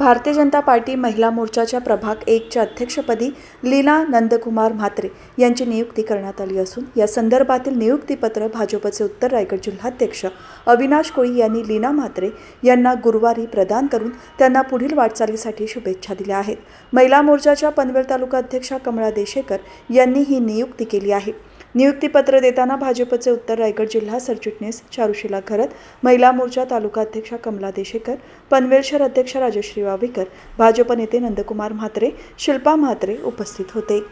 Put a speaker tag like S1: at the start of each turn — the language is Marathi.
S1: भारतीय जनता पार्टी महिला मोर्चाच्या प्रभाग एकच्या अध्यक्षपदी लीना नंदकुमार म्हात्रे यांची नियुक्ती करण्यात आली असून या संदर्भातील नियुक्तीपत्र भाजपचे उत्तर रायगड जिल्हाध्यक्ष अविनाश कोळी यांनी लीना म्हात्रे यांना गुरुवारी प्रदान करून त्यांना पुढील वाटचालीसाठी शुभेच्छा दिल्या आहेत महिला मोर्चाच्या पनवेल तालुका अध्यक्षा कमळा देशेकर यांनी ही नियुक्ती केली आहे नियुक्तीपत्र देताना भाजपचे उत्तर रायगड जिल्हा सरचिटणीस चारुशिला खरत महिला मोर्चा तालुका अध्यक्षा कमला देशेकर पनवेल शहर अध्यक्ष राजश्री वावेकर भाजप नेते नंदकुमार म्हात्रे शिल्पा म्हात्रे उपस्थित होते